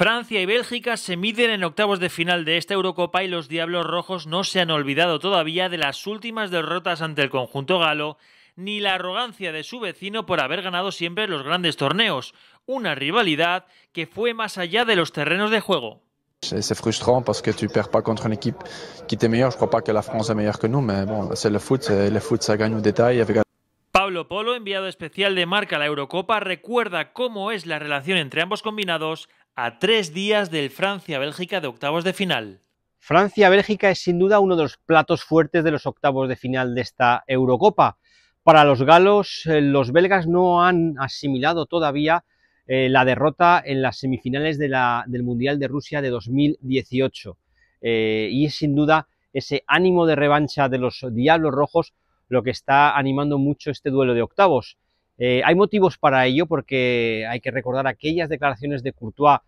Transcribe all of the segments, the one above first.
Francia y Bélgica se miden en octavos de final de esta Eurocopa y los Diablos Rojos no se han olvidado todavía de las últimas derrotas ante el conjunto galo, ni la arrogancia de su vecino por haber ganado siempre los grandes torneos, una rivalidad que fue más allá de los terrenos de juego. C'est frustrant parce que tu perds pas contre une équipe qui Je crois que la France est meilleure que nous, mais bon, c'est le foot. Le foot, ça gagne au Pablo Polo, enviado especial de marca a la Eurocopa, recuerda cómo es la relación entre ambos combinados a tres días del Francia-Bélgica de octavos de final. Francia-Bélgica es sin duda uno de los platos fuertes de los octavos de final de esta Eurocopa. Para los galos, eh, los belgas no han asimilado todavía eh, la derrota en las semifinales del Mundial de Rusia de 2018. Eh, y es sin duda ese ánimo de revancha de los Diablos Rojos lo que está animando mucho este duelo de octavos. hay motivos para ello porque hay que recordar aquellas declaraciones de Courtois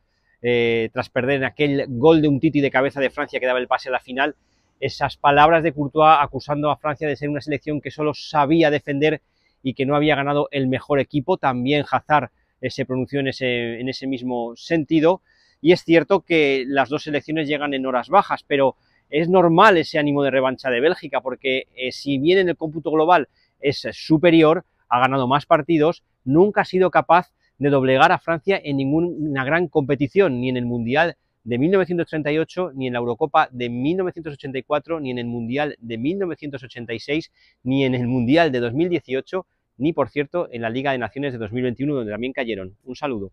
eh, tras perder en aquel gol de un Titi de cabeza de Francia que daba el pase a la final, esas palabras de Courtois acusando a Francia de ser una selección que solo sabía defender y que no había ganado el mejor equipo. También Hazard eh, se pronunció en ese, mismo sentido. Y es cierto que las dos selecciones llegan en horas bajas, pero es normal ese ánimo de revancha de Bélgica, porque eh, si bien en el cómputo global es superior, ha ganado más partidos, nunca ha sido capaz de doblegar a Francia en ninguna gran competición, ni en el Mundial de 1938, ni en la Eurocopa de 1984, ni en el Mundial de 1986, ni en el Mundial de 2018, ni por cierto en la Liga de Naciones de 2021, donde también cayeron. Un saludo.